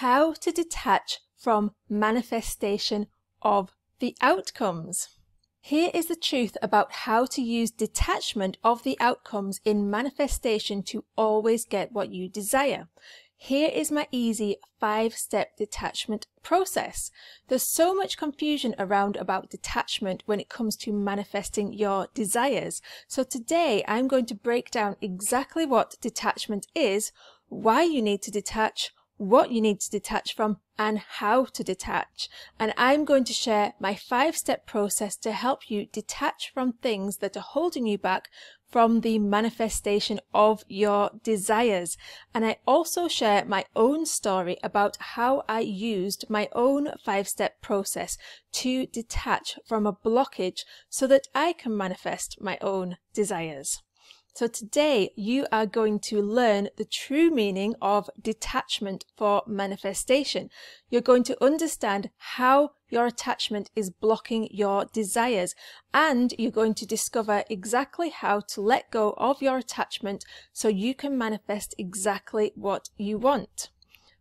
how to detach from manifestation of the outcomes. Here is the truth about how to use detachment of the outcomes in manifestation to always get what you desire. Here is my easy five-step detachment process. There's so much confusion around about detachment when it comes to manifesting your desires. So today I'm going to break down exactly what detachment is, why you need to detach, what you need to detach from and how to detach. And I'm going to share my five step process to help you detach from things that are holding you back from the manifestation of your desires. And I also share my own story about how I used my own five step process to detach from a blockage so that I can manifest my own desires. So today you are going to learn the true meaning of detachment for manifestation. You're going to understand how your attachment is blocking your desires and you're going to discover exactly how to let go of your attachment so you can manifest exactly what you want.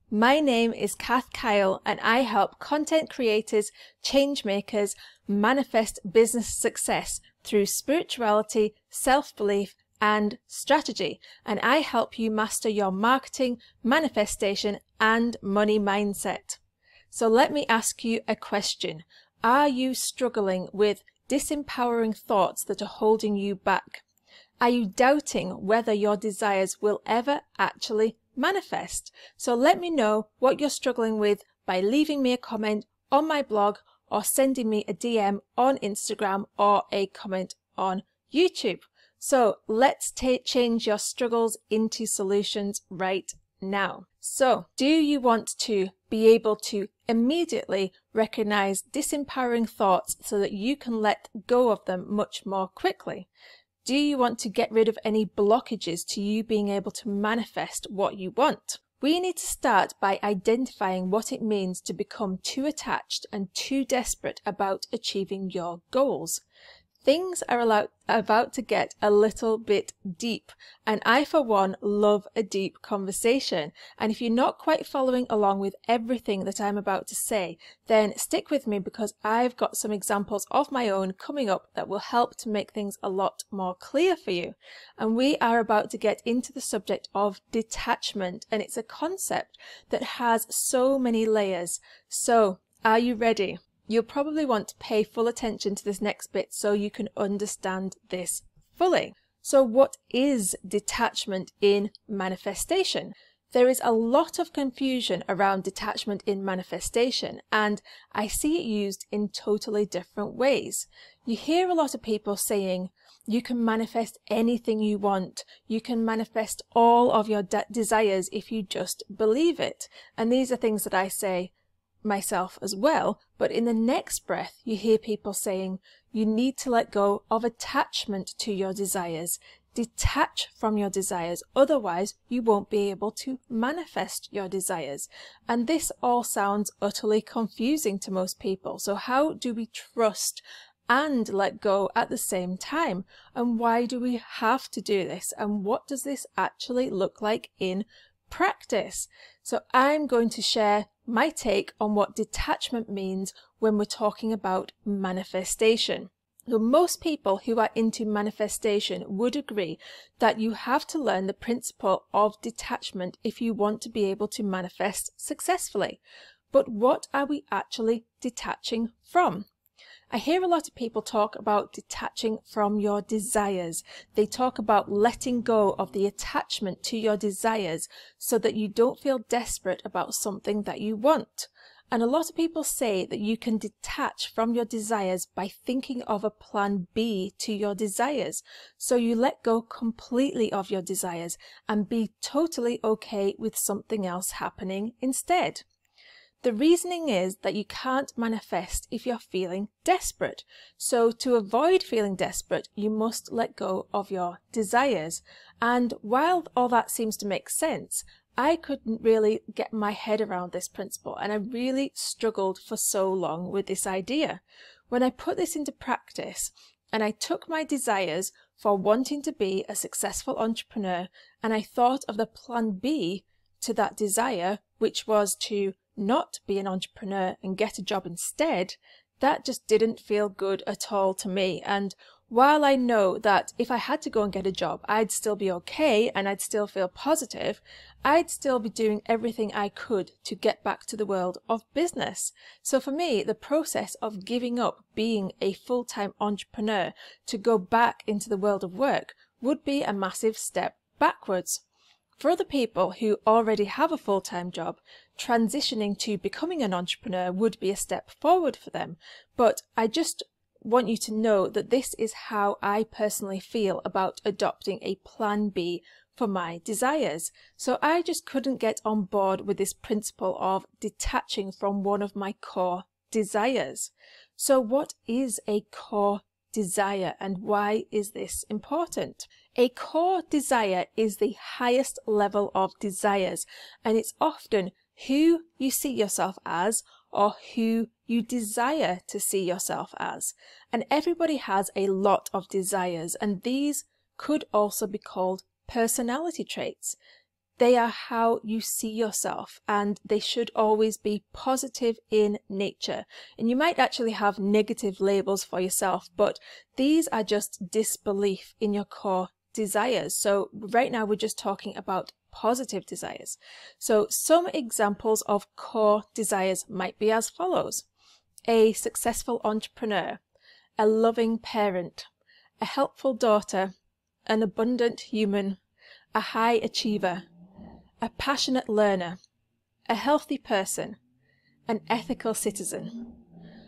My name is Kath Kyle and I help content creators, change makers manifest business success through spirituality, self-belief and strategy. And I help you master your marketing, manifestation, and money mindset. So let me ask you a question. Are you struggling with disempowering thoughts that are holding you back? Are you doubting whether your desires will ever actually manifest? So let me know what you're struggling with by leaving me a comment on my blog or sending me a DM on Instagram or a comment on YouTube. So let's change your struggles into solutions right now. So do you want to be able to immediately recognize disempowering thoughts so that you can let go of them much more quickly? Do you want to get rid of any blockages to you being able to manifest what you want? We need to start by identifying what it means to become too attached and too desperate about achieving your goals. Things are allowed, about to get a little bit deep, and I, for one, love a deep conversation. And if you're not quite following along with everything that I'm about to say, then stick with me because I've got some examples of my own coming up that will help to make things a lot more clear for you. And we are about to get into the subject of detachment, and it's a concept that has so many layers. So, are you ready? You'll probably want to pay full attention to this next bit so you can understand this fully. So what is detachment in manifestation? There is a lot of confusion around detachment in manifestation, and I see it used in totally different ways. You hear a lot of people saying, you can manifest anything you want. You can manifest all of your de desires if you just believe it. And these are things that I say, myself as well, but in the next breath, you hear people saying you need to let go of attachment to your desires. Detach from your desires, otherwise, you won't be able to manifest your desires. And this all sounds utterly confusing to most people. So, how do we trust and let go at the same time? And why do we have to do this? And what does this actually look like in practice? So, I'm going to share my take on what detachment means when we're talking about manifestation. So most people who are into manifestation would agree that you have to learn the principle of detachment if you want to be able to manifest successfully. But what are we actually detaching from? I hear a lot of people talk about detaching from your desires. They talk about letting go of the attachment to your desires so that you don't feel desperate about something that you want. And a lot of people say that you can detach from your desires by thinking of a plan B to your desires. So you let go completely of your desires and be totally okay with something else happening instead. The reasoning is that you can't manifest if you're feeling desperate. So to avoid feeling desperate, you must let go of your desires. And while all that seems to make sense, I couldn't really get my head around this principle and I really struggled for so long with this idea. When I put this into practice and I took my desires for wanting to be a successful entrepreneur and I thought of the plan B to that desire, which was to not be an entrepreneur and get a job instead, that just didn't feel good at all to me. And while I know that if I had to go and get a job, I'd still be okay and I'd still feel positive, I'd still be doing everything I could to get back to the world of business. So for me, the process of giving up being a full-time entrepreneur to go back into the world of work would be a massive step backwards. For other people who already have a full time job, transitioning to becoming an entrepreneur would be a step forward for them. But I just want you to know that this is how I personally feel about adopting a plan B for my desires. So I just couldn't get on board with this principle of detaching from one of my core desires. So what is a core desire and why is this important? A core desire is the highest level of desires, and it's often who you see yourself as or who you desire to see yourself as. And everybody has a lot of desires, and these could also be called personality traits. They are how you see yourself, and they should always be positive in nature. And you might actually have negative labels for yourself, but these are just disbelief in your core desires. So right now we're just talking about positive desires. So some examples of core desires might be as follows. A successful entrepreneur, a loving parent, a helpful daughter, an abundant human, a high achiever, a passionate learner, a healthy person, an ethical citizen.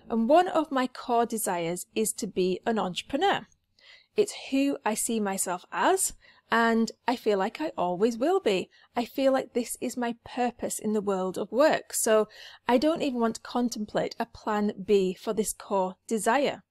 And one of my core desires is to be an entrepreneur. It's who I see myself as, and I feel like I always will be. I feel like this is my purpose in the world of work, so I don't even want to contemplate a plan B for this core desire.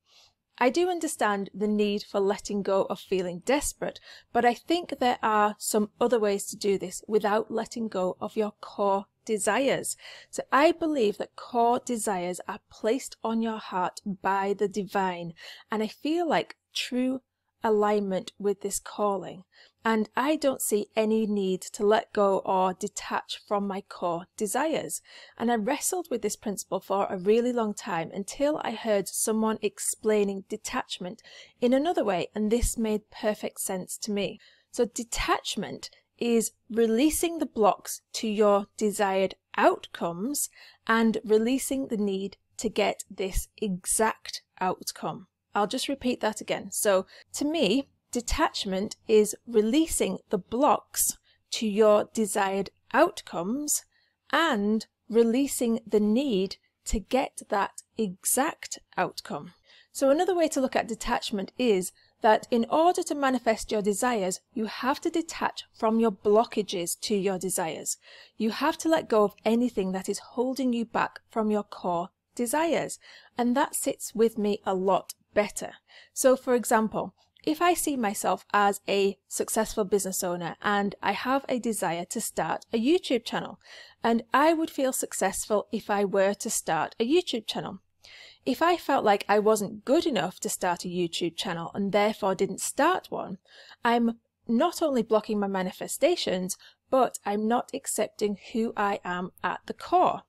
I do understand the need for letting go of feeling desperate, but I think there are some other ways to do this without letting go of your core desires. So I believe that core desires are placed on your heart by the divine, and I feel like true alignment with this calling, and I don't see any need to let go or detach from my core desires. And I wrestled with this principle for a really long time until I heard someone explaining detachment in another way, and this made perfect sense to me. So, detachment is releasing the blocks to your desired outcomes and releasing the need to get this exact outcome. I'll just repeat that again. So to me, detachment is releasing the blocks to your desired outcomes and releasing the need to get that exact outcome. So another way to look at detachment is that in order to manifest your desires, you have to detach from your blockages to your desires. You have to let go of anything that is holding you back from your core desires. And that sits with me a lot better. So, for example, if I see myself as a successful business owner and I have a desire to start a YouTube channel, and I would feel successful if I were to start a YouTube channel. If I felt like I wasn't good enough to start a YouTube channel and therefore didn't start one, I'm not only blocking my manifestations, but I'm not accepting who I am at the core.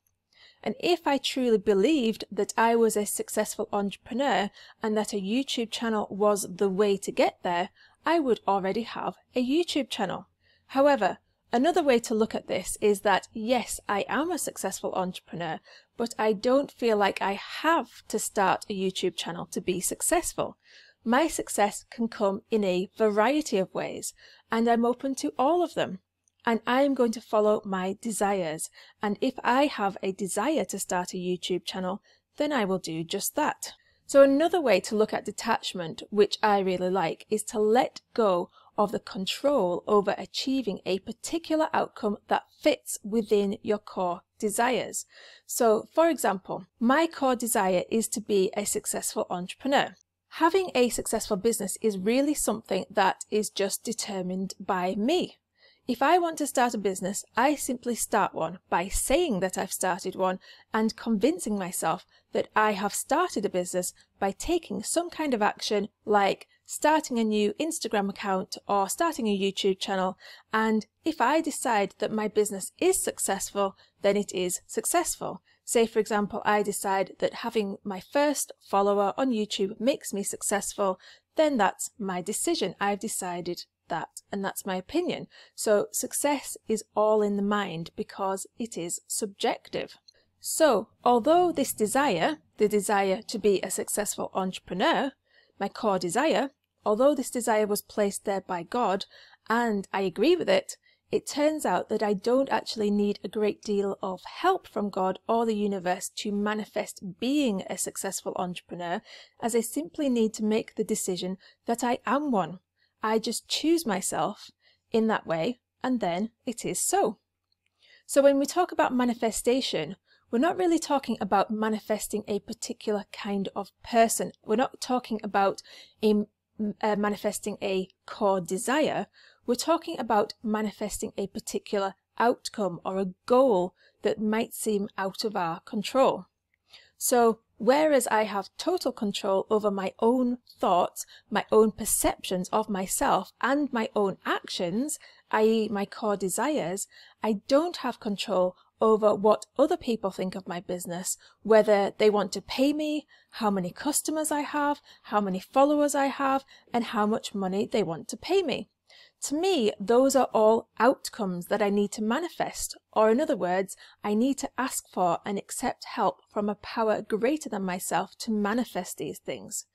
And if I truly believed that I was a successful entrepreneur and that a YouTube channel was the way to get there, I would already have a YouTube channel. However, Another way to look at this is that yes, I am a successful entrepreneur, but I don't feel like I have to start a YouTube channel to be successful. My success can come in a variety of ways, and I'm open to all of them and I am going to follow my desires. And if I have a desire to start a YouTube channel, then I will do just that. So another way to look at detachment, which I really like, is to let go of the control over achieving a particular outcome that fits within your core desires. So for example, my core desire is to be a successful entrepreneur. Having a successful business is really something that is just determined by me. If I want to start a business, I simply start one by saying that I've started one and convincing myself that I have started a business by taking some kind of action like starting a new Instagram account or starting a YouTube channel. And if I decide that my business is successful, then it is successful. Say, for example, I decide that having my first follower on YouTube makes me successful, then that's my decision. I've decided that, and that's my opinion. So success is all in the mind because it is subjective. So although this desire, the desire to be a successful entrepreneur, my core desire, although this desire was placed there by God and I agree with it, it turns out that I don't actually need a great deal of help from God or the universe to manifest being a successful entrepreneur, as I simply need to make the decision that I am one. I just choose myself in that way, and then it is so. So when we talk about manifestation, we're not really talking about manifesting a particular kind of person. We're not talking about a, uh, manifesting a core desire. We're talking about manifesting a particular outcome or a goal that might seem out of our control. So Whereas I have total control over my own thoughts, my own perceptions of myself and my own actions, i.e. my core desires, I don't have control over what other people think of my business, whether they want to pay me, how many customers I have, how many followers I have, and how much money they want to pay me. To me, those are all outcomes that I need to manifest, or in other words, I need to ask for and accept help from a power greater than myself to manifest these things.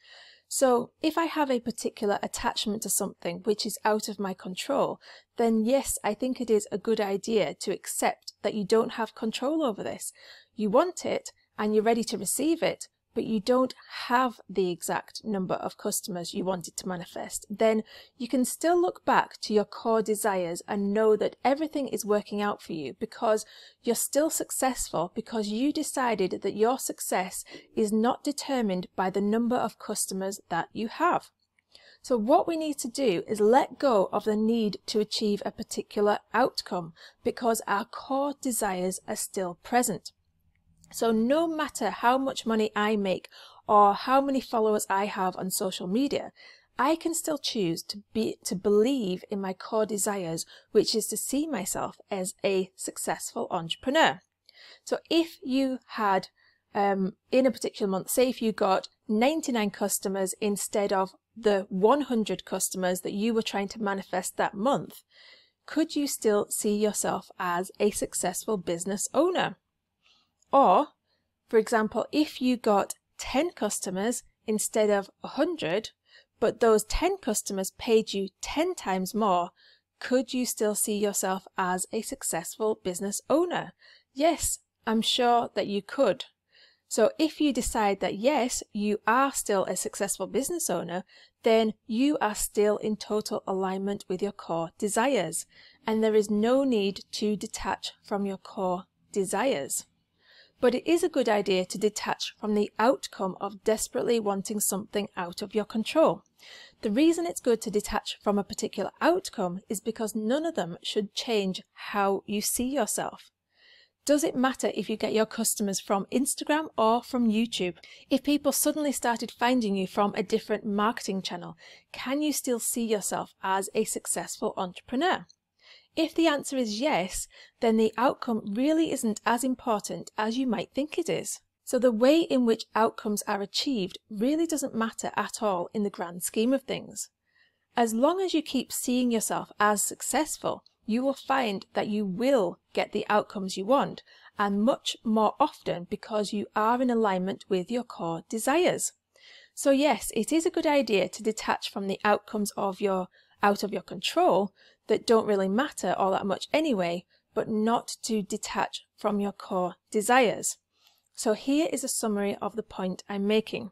So, if I have a particular attachment to something which is out of my control, then yes, I think it is a good idea to accept that you don't have control over this. You want it and you're ready to receive it, but you don't have the exact number of customers you wanted to manifest, then you can still look back to your core desires and know that everything is working out for you because you're still successful because you decided that your success is not determined by the number of customers that you have. So what we need to do is let go of the need to achieve a particular outcome because our core desires are still present. So no matter how much money I make or how many followers I have on social media, I can still choose to be to believe in my core desires, which is to see myself as a successful entrepreneur. So if you had um, in a particular month, say if you got 99 customers instead of the 100 customers that you were trying to manifest that month, could you still see yourself as a successful business owner? Or, for example, if you got 10 customers instead of 100, but those 10 customers paid you 10 times more, could you still see yourself as a successful business owner? Yes, I'm sure that you could. So if you decide that yes, you are still a successful business owner, then you are still in total alignment with your core desires. And there is no need to detach from your core desires but it is a good idea to detach from the outcome of desperately wanting something out of your control. The reason it's good to detach from a particular outcome is because none of them should change how you see yourself. Does it matter if you get your customers from Instagram or from YouTube? If people suddenly started finding you from a different marketing channel, can you still see yourself as a successful entrepreneur? If the answer is yes, then the outcome really isn't as important as you might think it is. So the way in which outcomes are achieved really doesn't matter at all in the grand scheme of things. As long as you keep seeing yourself as successful, you will find that you will get the outcomes you want and much more often because you are in alignment with your core desires. So yes, it is a good idea to detach from the outcomes of your out of your control that don't really matter all that much anyway, but not to detach from your core desires. So here is a summary of the point I'm making.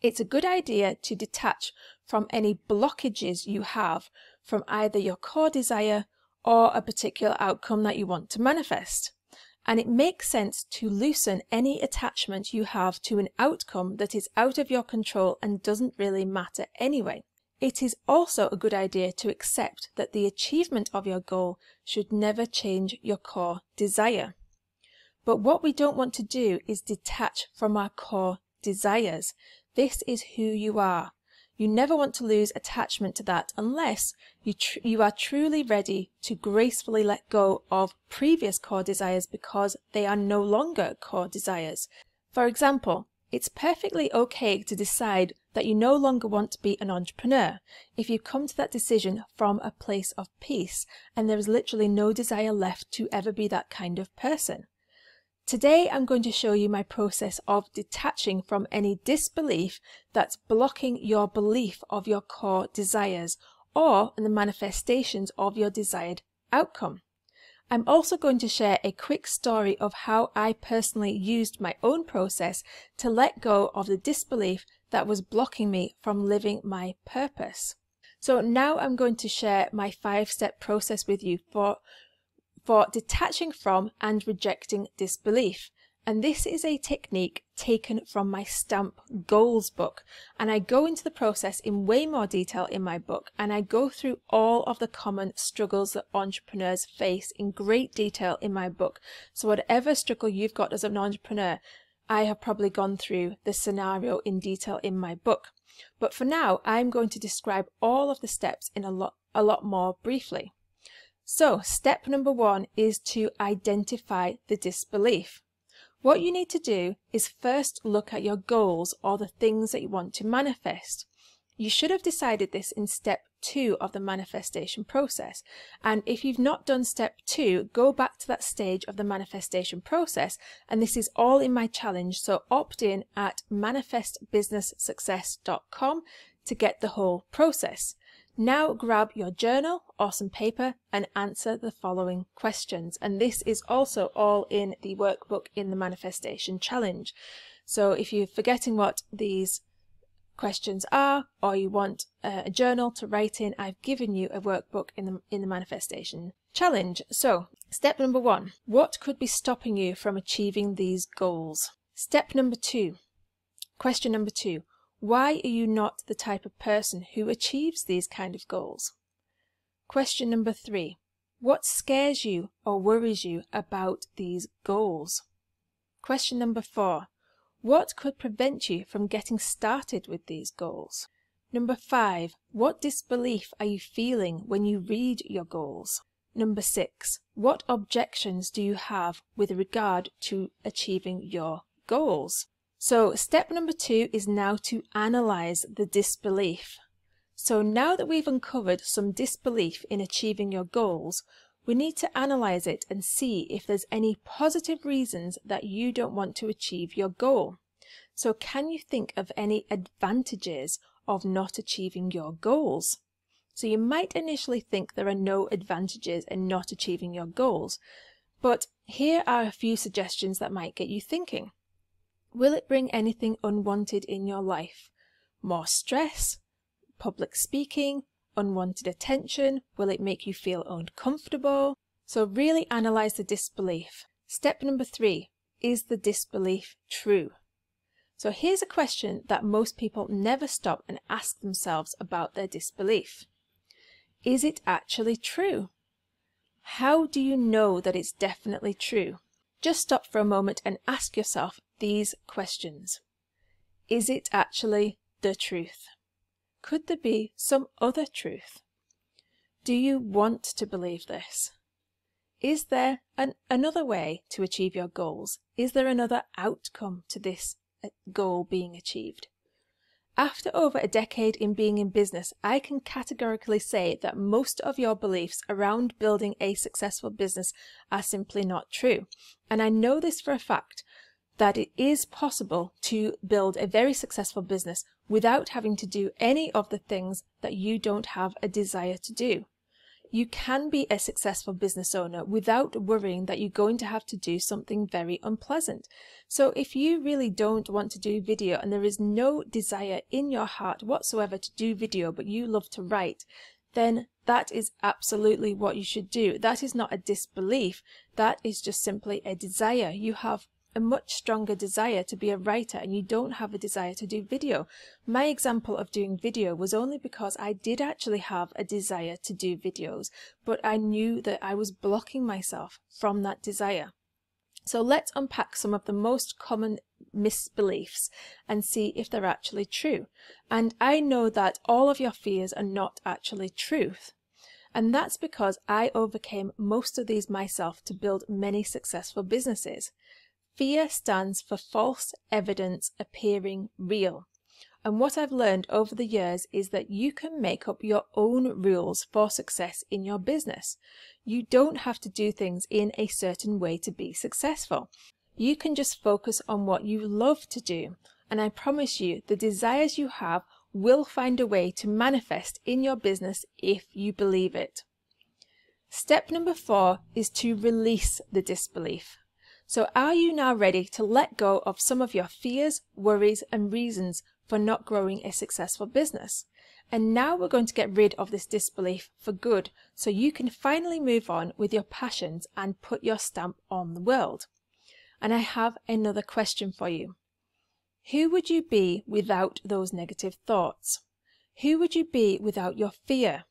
It's a good idea to detach from any blockages you have from either your core desire or a particular outcome that you want to manifest. And it makes sense to loosen any attachment you have to an outcome that is out of your control and doesn't really matter anyway. It is also a good idea to accept that the achievement of your goal should never change your core desire. But what we don't want to do is detach from our core desires. This is who you are. You never want to lose attachment to that unless you, you are truly ready to gracefully let go of previous core desires because they are no longer core desires. For example, it's perfectly okay to decide that you no longer want to be an entrepreneur, if you come to that decision from a place of peace and there is literally no desire left to ever be that kind of person. Today I'm going to show you my process of detaching from any disbelief that's blocking your belief of your core desires or the manifestations of your desired outcome. I'm also going to share a quick story of how I personally used my own process to let go of the disbelief that was blocking me from living my purpose. So now I'm going to share my five step process with you for, for detaching from and rejecting disbelief. And this is a technique taken from my Stamp Goals book. And I go into the process in way more detail in my book and I go through all of the common struggles that entrepreneurs face in great detail in my book. So whatever struggle you've got as an entrepreneur, I have probably gone through this scenario in detail in my book. But for now, I'm going to describe all of the steps in a lot, a lot more briefly. So step number one is to identify the disbelief. What you need to do is first look at your goals or the things that you want to manifest. You should have decided this in step two of the manifestation process. And if you've not done step two, go back to that stage of the manifestation process. And this is all in my challenge. So opt in at manifestbusinesssuccess.com to get the whole process. Now grab your journal or some paper and answer the following questions. And this is also all in the workbook in the manifestation challenge. So if you're forgetting what these Questions are, or you want uh, a journal to write in, I've given you a workbook in the, in the manifestation challenge. So, step number one, what could be stopping you from achieving these goals? Step number two, question number two, why are you not the type of person who achieves these kind of goals? Question number three, what scares you or worries you about these goals? Question number four, what could prevent you from getting started with these goals? Number five, what disbelief are you feeling when you read your goals? Number six, what objections do you have with regard to achieving your goals? So step number two is now to analyze the disbelief. So now that we've uncovered some disbelief in achieving your goals, we need to analyze it and see if there's any positive reasons that you don't want to achieve your goal. So can you think of any advantages of not achieving your goals? So you might initially think there are no advantages in not achieving your goals, but here are a few suggestions that might get you thinking. Will it bring anything unwanted in your life? More stress? Public speaking? unwanted attention? Will it make you feel uncomfortable? So really analyze the disbelief. Step number three, is the disbelief true? So here's a question that most people never stop and ask themselves about their disbelief. Is it actually true? How do you know that it's definitely true? Just stop for a moment and ask yourself these questions. Is it actually the truth? Could there be some other truth? Do you want to believe this? Is there an, another way to achieve your goals? Is there another outcome to this uh, goal being achieved? After over a decade in being in business, I can categorically say that most of your beliefs around building a successful business are simply not true. And I know this for a fact that it is possible to build a very successful business without having to do any of the things that you don't have a desire to do. You can be a successful business owner without worrying that you're going to have to do something very unpleasant. So if you really don't want to do video and there is no desire in your heart whatsoever to do video but you love to write, then that is absolutely what you should do. That is not a disbelief. That is just simply a desire. You have a much stronger desire to be a writer and you don't have a desire to do video. My example of doing video was only because I did actually have a desire to do videos, but I knew that I was blocking myself from that desire. So let's unpack some of the most common misbeliefs and see if they're actually true. And I know that all of your fears are not actually truth. And that's because I overcame most of these myself to build many successful businesses fear stands for false evidence appearing real. And what I've learned over the years is that you can make up your own rules for success in your business. You don't have to do things in a certain way to be successful. You can just focus on what you love to do. And I promise you, the desires you have will find a way to manifest in your business if you believe it. Step number four is to release the disbelief. So are you now ready to let go of some of your fears, worries and reasons for not growing a successful business? And now we're going to get rid of this disbelief for good so you can finally move on with your passions and put your stamp on the world. And I have another question for you. Who would you be without those negative thoughts? Who would you be without your fear?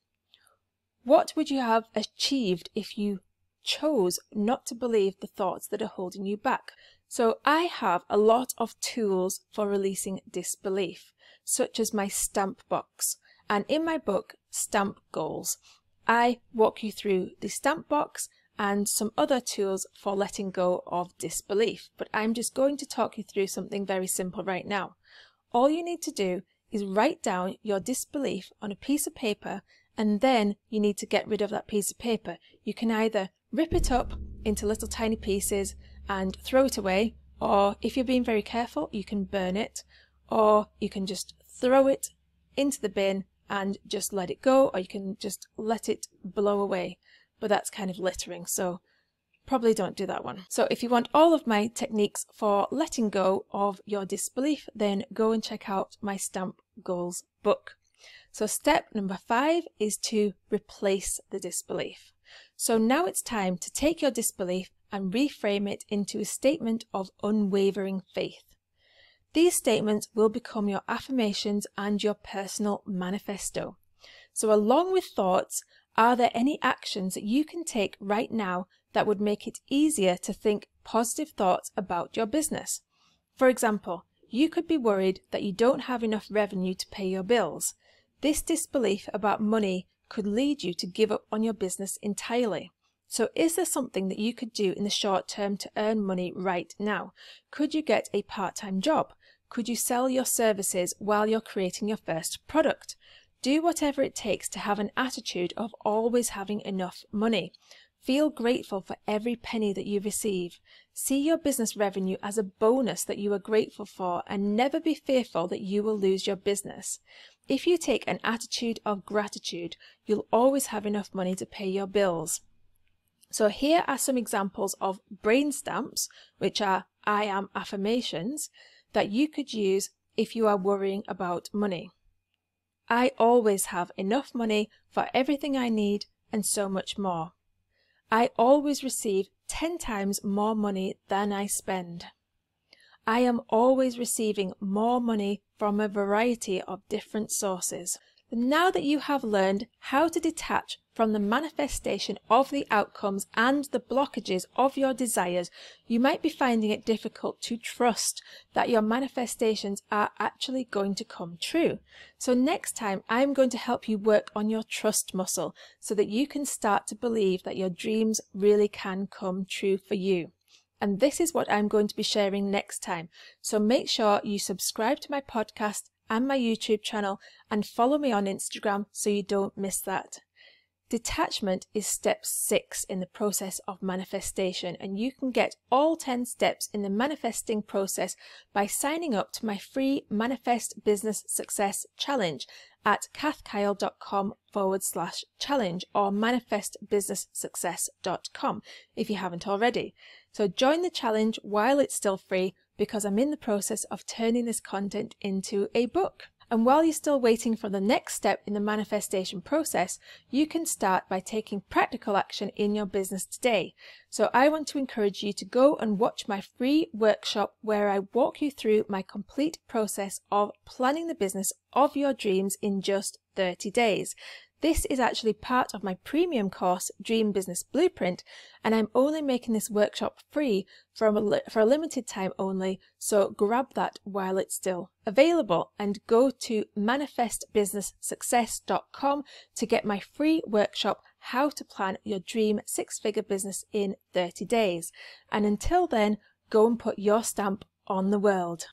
What would you have achieved if you chose not to believe the thoughts that are holding you back. So I have a lot of tools for releasing disbelief, such as my stamp box. And in my book, Stamp Goals, I walk you through the stamp box and some other tools for letting go of disbelief. But I'm just going to talk you through something very simple right now. All you need to do is write down your disbelief on a piece of paper and then you need to get rid of that piece of paper. You can either Rip it up into little tiny pieces and throw it away or if you're being very careful you can burn it or you can just throw it into the bin and just let it go or you can just let it blow away but that's kind of littering so probably don't do that one. So if you want all of my techniques for letting go of your disbelief then go and check out my stamp goals book. So step number five is to replace the disbelief. So now it's time to take your disbelief and reframe it into a statement of unwavering faith. These statements will become your affirmations and your personal manifesto. So, along with thoughts, are there any actions that you can take right now that would make it easier to think positive thoughts about your business? For example, you could be worried that you don't have enough revenue to pay your bills. This disbelief about money could lead you to give up on your business entirely. So is there something that you could do in the short term to earn money right now? Could you get a part-time job? Could you sell your services while you're creating your first product? Do whatever it takes to have an attitude of always having enough money. Feel grateful for every penny that you receive. See your business revenue as a bonus that you are grateful for and never be fearful that you will lose your business. If you take an attitude of gratitude, you'll always have enough money to pay your bills. So here are some examples of brain stamps, which are I am affirmations, that you could use if you are worrying about money. I always have enough money for everything I need and so much more. I always receive 10 times more money than I spend. I am always receiving more money from a variety of different sources. Now that you have learned how to detach from the manifestation of the outcomes and the blockages of your desires, you might be finding it difficult to trust that your manifestations are actually going to come true. So next time, I'm going to help you work on your trust muscle so that you can start to believe that your dreams really can come true for you and this is what I'm going to be sharing next time. So make sure you subscribe to my podcast and my YouTube channel and follow me on Instagram so you don't miss that. Detachment is step six in the process of manifestation, and you can get all 10 steps in the manifesting process by signing up to my free Manifest Business Success Challenge at kathkyle.com forward slash challenge or manifestbusinesssuccess.com if you haven't already. So join the challenge while it's still free because I'm in the process of turning this content into a book. And while you're still waiting for the next step in the manifestation process, you can start by taking practical action in your business today. So I want to encourage you to go and watch my free workshop where I walk you through my complete process of planning the business of your dreams in just 30 days. This is actually part of my premium course, Dream Business Blueprint, and I'm only making this workshop free for a, for a limited time only, so grab that while it's still available and go to manifestbusinesssuccess.com to get my free workshop, How to Plan Your Dream Six Figure Business in 30 Days. And until then, go and put your stamp on the world.